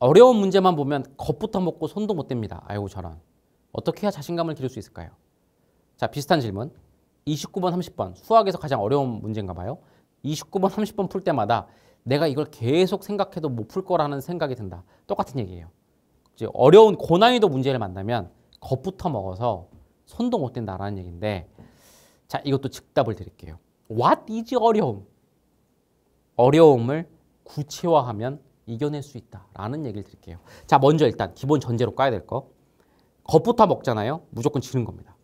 어려운 문제만 보면 겁부터 먹고 손도 못 댑니다. 아이고 저런. 어떻게 해야 자신감을 기를 수 있을까요? 자, 비슷한 질문. 29번, 30번. 수학에서 가장 어려운 문제인가 봐요. 29번, 30번 풀 때마다 내가 이걸 계속 생각해도 못 풀 거라는 생각이 든다. 똑같은 얘기예요. 이제 어려운 고난이도 문제를 만나면 겁부터 먹어서 손도 못 댄다라는 얘기인데 자, 이것도 즉답을 드릴게요. What is 어려움? 어려움을 구체화하면 이겨낼 수 있다라는 얘기를 드릴게요. 자, 먼저 일단 기본 전제로 까야 될 거. 겉부터 먹잖아요. 무조건 지는 겁니다.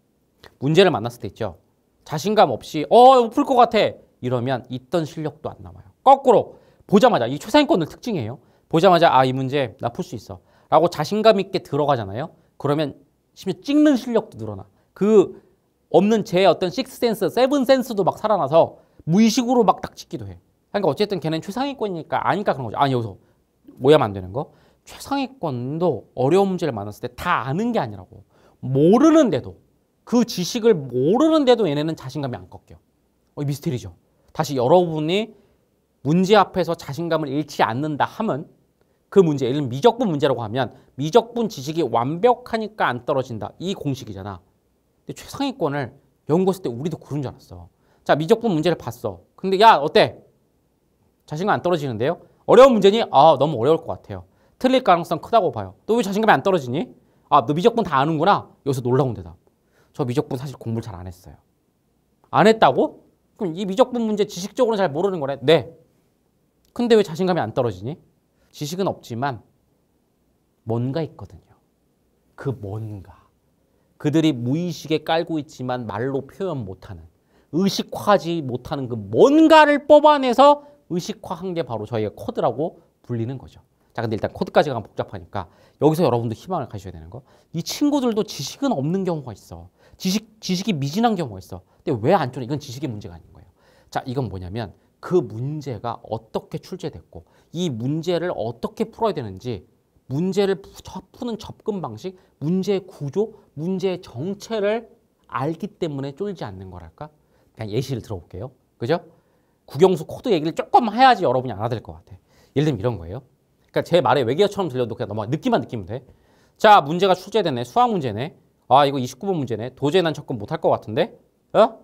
문제를 만났을 때 있죠. 자신감 없이 어, 높을 것 같아. 이러면 있던 실력도 안 남아요. 거꾸로 보자마자 이 최상위권을 특징이에요. 보자마자 아, 이 문제 나 풀 수 있어. 라고 자신감 있게 들어가잖아요. 그러면 심지어 찍는 실력도 늘어나. 그 없는 제 어떤 식스센스, 세븐센스도 막 살아나서 무의식으로 막 딱 찍기도 해. 그러니까 어쨌든 걔는 최상위권이니까 아니까 그런 거죠. 아니 여기서 뭐야만 되는 거. 최상위권도 어려운 문제를 만났을 때 다 아는 게 아니라고. 모르는데도 그 지식을 모르는데도 얘네는 자신감이 안 꺾여. 어, 미스테리죠. 다시 여러분이 문제 앞에서 자신감을 잃지 않는다 하면 그 문제, 예를 들면 미적분 문제라고 하면 미적분 지식이 완벽하니까 안 떨어진다. 이 공식이잖아. 근데 최상위권을 연구했을 때 우리도 그런 줄 알았어. 자, 미적분 문제를 봤어. 근데 야, 어때? 자신감 안 떨어지는데요? 어려운 문제니? 아 너무 어려울 것 같아요. 틀릴 가능성 크다고 봐요. 너왜 자신감이 안 떨어지니? 아너 미적분 다 아는구나. 여기서 놀라운 대답. 저 미적분 사실 공부를 잘 안 했어요. 안 했다고? 그럼 이 미적분 문제 지식적으로잘 모르는 거네. 네. 근데 왜 자신감이 안 떨어지니? 지식은 없지만 뭔가 있거든요. 그 뭔가. 그들이 무의식에 깔고 있지만 말로 표현 못하는 의식화하지 못하는 그 뭔가를 뽑아내서 의식화한 게 바로 저희가 코드라고 불리는 거죠. 자, 근데 일단 코드까지 가면 복잡하니까 여기서 여러분도 희망을 가셔야 되는 거. 이 친구들도 지식은 없는 경우가 있어. 지식, 지식이 미진한 경우가 있어. 근데 왜안 쫓아? 이건 지식의 문제가 아닌 거예요. 자, 이건 뭐냐면 그 문제가 어떻게 출제됐고 이 문제를 어떻게 풀어야 되는지 문제를 푸는 접근 방식, 문제의 구조, 문제의 정체를 알기 때문에 쫄지 않는 거랄까? 그냥 예시를 들어볼게요. 그죠? 국영수 코드 얘기를 조금 해야지 여러분이 알아들 것 같아. 예를 들면 이런 거예요. 그러니까 제 말에 외계어처럼 들려도 그냥 넘어가. 느낌만 느끼면 돼. 자, 문제가 출제되네. 수학 문제네. 아, 이거 29번 문제네. 도저히 난 접근 못할 것 같은데? 어?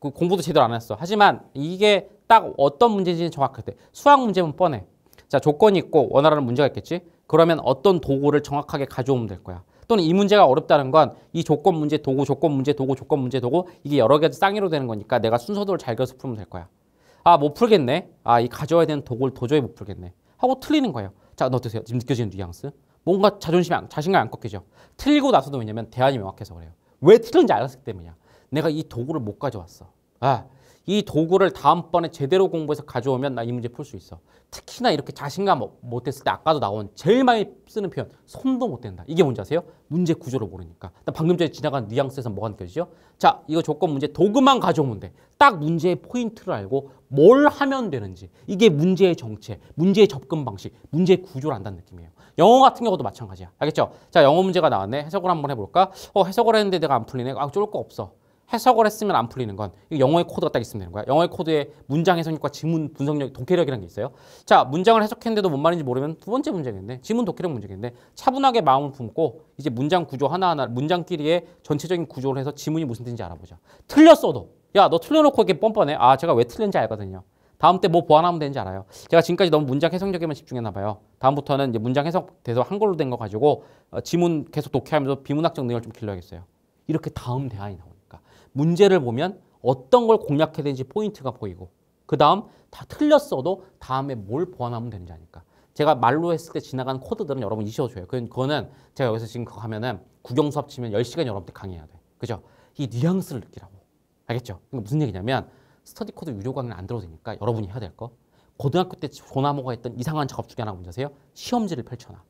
그 공부도 제대로 안 했어. 하지만 이게 딱 어떤 문제인지 정확할 때. 수학 문제면 뻔해. 자, 조건이 있고 원하라는 문제가 있겠지? 그러면 어떤 도구를 정확하게 가져오면 될 거야. 또는 이 문제가 어렵다는 건 이 조건 문제, 도구, 조건 문제, 도구, 조건 문제, 도구 이게 여러 가지 쌍이로 되는 거니까 내가 순서도를 잘 그려서 풀면 될 거야. 아, 못 풀겠네. 아, 이 가져와야 되는 도구를 도저히 못 풀겠네. 하고 틀리는 거예요. 자, 어떠세요? 지금 느껴지는 뉘앙스? 뭔가 자존심, 이 안, 자신감 이안 꺾이죠? 틀리고 나서도 왜냐면 대안이 명확해서 그래요. 왜 틀린지 알았기 때문이야. 내가 이 도구를 못 가져왔어. 아, 이 도구를 다음번에 제대로 공부해서 가져오면 나 이 문제 풀 수 있어. 특히나 이렇게 자신감 못했을 때 아까도 나온 제일 많이 쓰는 표현 손도 못 댄다. 이게 뭔지 아세요? 문제 구조를 모르니까. 방금 전에 지나간 뉘앙스에서 뭐가 느껴지죠? 자, 이거 조건 문제 도구만 가져오면 돼. 딱 문제의 포인트를 알고 뭘 하면 되는지 이게 문제의 정체, 문제의 접근 방식, 문제의 구조를 안다는 느낌이에요. 영어 같은 경우도 마찬가지야. 알겠죠? 자, 영어 문제가 나왔네. 해석을 한번 해볼까? 어, 해석을 했는데 내가 안 풀리네. 아, 쫄 거 없어. 해석을 했으면 안 풀리는 건 영어의 코드가 딱 있으면 되는 거야. 영어의 코드에 문장 해석력과 지문 분석력, 독해력이라는 게 있어요. 자, 문장을 해석했는데도 뭔 말인지 모르면 두 번째 문제겠네. 지문 독해력 문제겠네. 차분하게 마음을 품고 이제 문장 구조 하나하나, 문장끼리의 전체적인 구조를 해서 지문이 무슨 뜻인지 알아보자. 틀렸어도 야, 너 틀려놓고 이렇게 뻔뻔해. 아, 제가 왜 틀린지 알거든요. 다음 때 뭐 보완하면 되는지 알아요. 제가 지금까지 너무 문장 해석력에만 집중했나 봐요. 다음부터는 이제 문장 해석 돼서 한글로 된 거 가지고 어, 지문 계속 독해하면서 비문학적 내용을 좀 길러야겠어요. 이렇게 다음 대안이 나와요. 문제를 보면 어떤 걸 공략해야 되는지 포인트가 보이고 그 다음 다 틀렸어도 다음에 뭘 보완하면 되는지니까 아 제가 말로 했을 때 지나간 코드들은 여러분 잊어줘요. 그거는 제가 여기서 지금 그거 하면은 국영 수업 치면 10시간 여러분들 강의해야 돼. 그죠? 이 뉘앙스를 느끼라고. 알겠죠? 그러니까 무슨 얘기냐면 스터디 코드 유료 강의는 안 들어도 되니까 여러분이 해야 될 거. 고등학교 때 조나무가 했던 이상한 작업 중에 하나가 뭔지 아세요? 시험지를 펼쳐놔.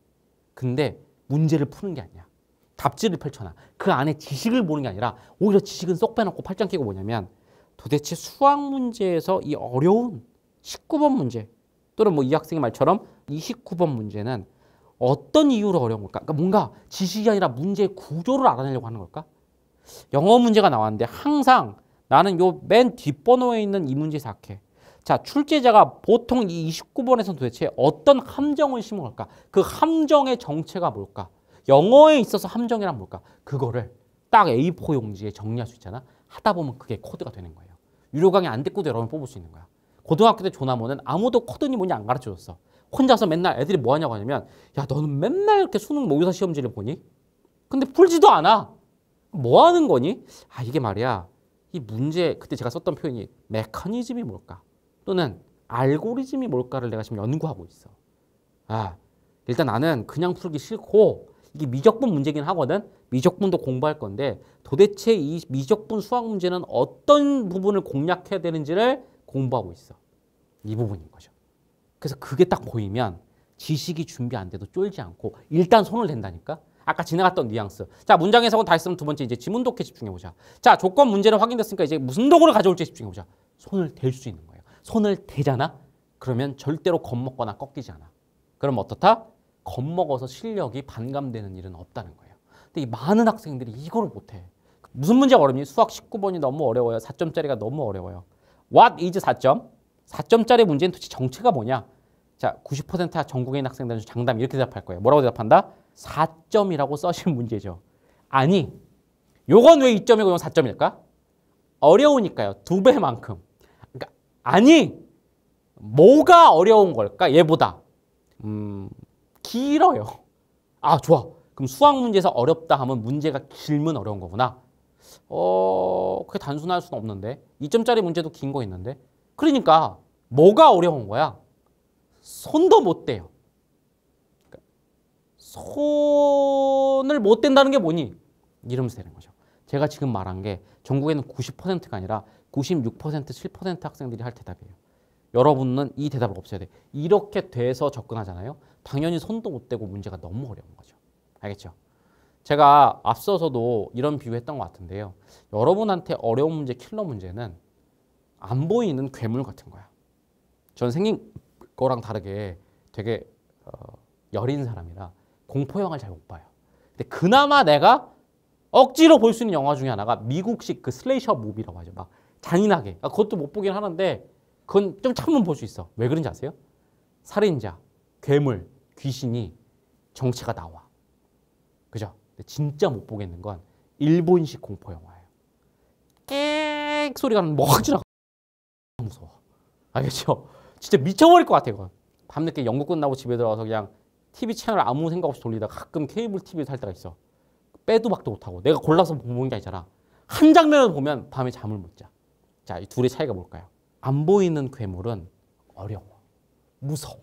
근데 문제를 푸는 게 아니야. 답지를 펼쳐놔. 그 안에 지식을 보는 게 아니라 오히려 지식은 쏙 빼놓고 팔짱 끼고 뭐냐면 도대체 수학 문제에서 이 어려운 19번 문제 또는 뭐 이 학생의 말처럼 29번 문제는 어떤 이유로 어려운 걸까? 그러니까 뭔가 지식이 아니라 문제의 구조를 알아내려고 하는 걸까? 영어 문제가 나왔는데 항상 나는 요 맨 뒷번호에 있는 이 문제 사케. 자, 출제자가 보통 이 29번에서 도대체 어떤 함정을 심은 걸까? 그 함정의 정체가 뭘까? 영어에 있어서 함정이란 뭘까? 그거를 딱 A4 용지에 정리할 수 있잖아. 하다 보면 그게 코드가 되는 거예요. 유료 강의 안 듣고도 여러분 뽑을 수 있는 거야. 고등학교 때 조나모는 아무도 코드니 뭐니 안 가르쳐줬어. 혼자서 맨날 애들이 뭐 하냐고 하냐면 야 너는 맨날 이렇게 수능 모의사 시험지를 보니? 근데 풀지도 않아. 뭐 하는 거니? 아 이게 말이야. 이 문제 그때 제가 썼던 표현이 메커니즘이 뭘까? 또는 알고리즘이 뭘까를 내가 지금 연구하고 있어. 아 일단 나는 그냥 풀기 싫고 이게 미적분 문제긴 하거든. 미적분도 공부할 건데 도대체 이 미적분 수학 문제는 어떤 부분을 공략해야 되는지를 공부하고 있어. 이 부분인 거죠. 그래서 그게 딱 보이면 지식이 준비 안 돼도 쫄지 않고 일단 손을 댄다니까. 아까 지나갔던 뉘앙스. 자, 문장 해석은 다 했으면 두 번째 이제 지문 독해 집중해 보자. 자, 조건 문제는 확인됐으니까 이제 무슨 도구를 가져올지 집중해 보자. 손을 댈 수 있는 거예요. 손을 대잖아. 그러면 절대로 겁먹거나 꺾이지 않아. 그럼 어떻다? 겁먹어서 실력이 반감되는 일은 없다는 거예요. 근데 이 많은 학생들이 이걸 못해. 무슨 문제가 어렵니? 수학 19번이 너무 어려워요. 4점짜리가 너무 어려워요. What is 4점? 4점짜리 문제는 도대체 정체가 뭐냐? 자, 90% 전국인 학생들은 장담 이렇게 대답할 거예요. 뭐라고 대답한다? 4점이라고 써진 문제죠. 아니, 요건 왜 2점이고 요건 4점일까? 어려우니까요. 두 배만큼. 그러니까 아니, 뭐가 어려운 걸까? 얘보다. 음, 길어요. 아, 좋아. 그럼 수학 문제에서 어렵다 하면 문제가 길면 어려운 거구나. 어, 그게 단순할 수는 없는데. 2점짜리 문제도 긴 거 있는데. 그러니까 뭐가 어려운 거야? 손도 못 대요. 그러니까 손을 못 댄다는 게 뭐니? 이름을서는 거죠. 제가 지금 말한 게 전국에는 90%가 아니라 96%, 7% 학생들이 할 대답이에요. 여러분은 이 대답을 없애야 돼. 이렇게 돼서 접근하잖아요. 당연히 손도 못 대고 문제가 너무 어려운 거죠. 알겠죠? 제가 앞서서도 이런 비유했던 것 같은데요. 여러분한테 어려운 문제, 킬러 문제는 안 보이는 괴물 같은 거야. 전 생긴 거랑 다르게 되게 어, 여린 사람이라 공포 영화를 잘 못 봐요. 근데 그나마 내가 억지로 볼 수 있는 영화 중에 하나가 미국식 그 슬레이셔 무비라고 하죠. 막 잔인하게. 아, 그것도 못 보긴 하는데 그건 좀 참으면 볼 수 있어. 왜 그런지 아세요? 살인자, 괴물, 귀신이 정체가 나와. 그죠? 진짜 못 보겠는 건 일본식 공포 영화예요. 깨익 소리가 나는 멋지라 뭐 무서워. 알겠죠? 진짜 미쳐버릴 것 같아 이건. 밤늦게 연극 끝나고 집에 들어가서 그냥 TV 채널 아무 생각 없이 돌리다 가끔 케이블 TV 를살 때가 있어. 빼도 박도 못하고 내가 골라서 보는 게 아니잖아. 한 장면을 보면 밤에 잠을 못 자. 자, 이 둘의 차이가 뭘까요? 안 보이는 괴물은 어려워. 무서워.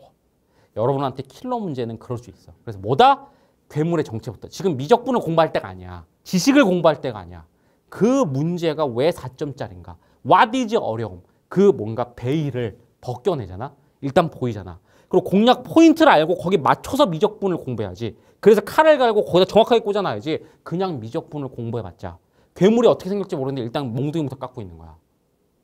여러분한테 킬러 문제는 그럴 수 있어. 그래서 뭐다? 괴물의 정체부터. 지금 미적분을 공부할 때가 아니야. 지식을 공부할 때가 아니야. 그 문제가 왜 4점짜리인가? 와디 a 어려움? 그 뭔가 베일을 벗겨내잖아. 일단 보이잖아. 그리고 공략 포인트를 알고 거기 맞춰서 미적분을 공부해야지. 그래서 칼을 갈고 거기다 정확하게 꽂아놔야지. 그냥 미적분을 공부해봤자. 괴물이 어떻게 생길지 모르는데 일단 몽둥이부터 깎고 있는 거야.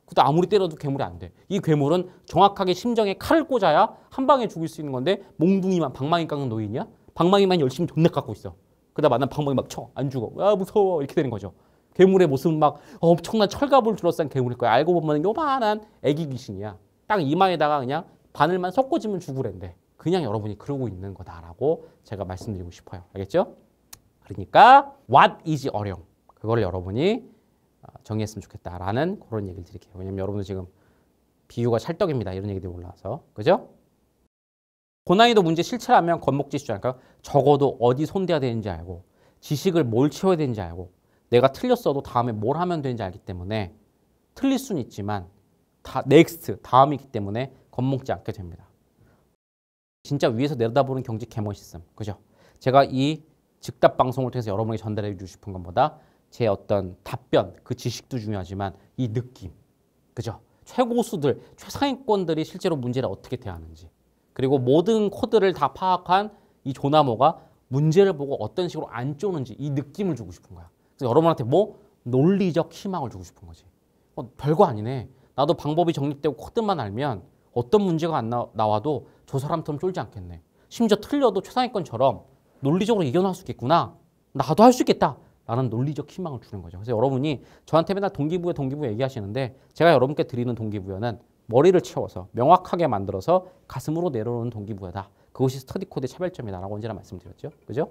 그것도 아무리 때려도 괴물이 안 돼. 이 괴물은 정확하게 심정에 칼을 꽂아야 한 방에 죽일 수 있는 건데 몽둥이만 방망이 깎는 노인이야? 방망이만 열심히 존내 깎고 있어. 그러다 만난 방망이 막 쳐. 안 죽어. 아 무서워. 이렇게 되는 거죠. 괴물의 모습은 막 엄청난 철갑을 둘러싼 괴물일 거야. 알고 보면 요만한 애기 귀신이야. 딱 이마에다가 그냥 바늘만 섞어지면 죽으랜데. 그냥 여러분이 그러고 있는 거다라고 제가 말씀드리고 싶어요. 알겠죠? 그러니까 what is 어령. 그거를 여러분이 정리했으면 좋겠다라는 그런 얘기를 드릴게요. 왜냐면 하 여러분들 지금 비유가 찰떡입니다. 이런 얘기들이 올라와서. 그죠? 고난이도 문제 실체라면 건목지 수자니까 적어도 어디 손대야 되는지 알고 지식을 뭘 채워야 되는지 알고 내가 틀렸어도 다음에 뭘 하면 되는지 알기 때문에 틀릴 수는 있지만 다 넥스트 다음이기 때문에 겁먹지 않게 됩니다. 진짜 위에서 내려다보는 경제 개머시스 그죠? 제가 이 즉답 방송을 통해서 여러분에게 전달해 주고 싶은 것보다 제 어떤 답변, 그 지식도 중요하지만 이 느낌, 그죠? 최고수들, 최상위권들이 실제로 문제를 어떻게 대하는지 그리고 모든 코드를 다 파악한 이 조나모가 문제를 보고 어떤 식으로 안 쪼는지 이 느낌을 주고 싶은 거야. 그래서 여러분한테 뭐 논리적 희망을 주고 싶은 거지. 어, 별거 아니네. 나도 방법이 정립되고 코드만 알면 어떤 문제가 안 나, 나와도 저 사람처럼 쫄지 않겠네. 심지어 틀려도 최상위권처럼 논리적으로 이겨낼 수 있겠구나. 나도 할 수 있겠다. 라는 논리적 희망을 주는 거죠. 그래서 여러분이 저한테 맨날 동기부여 동기부여 얘기하시는데 제가 여러분께 드리는 동기부여는 머리를 채워서 명확하게 만들어서 가슴으로 내려오는 동기부여다. 그것이 스터디 코드의 차별점이다라고 언제나 말씀드렸죠. 그죠?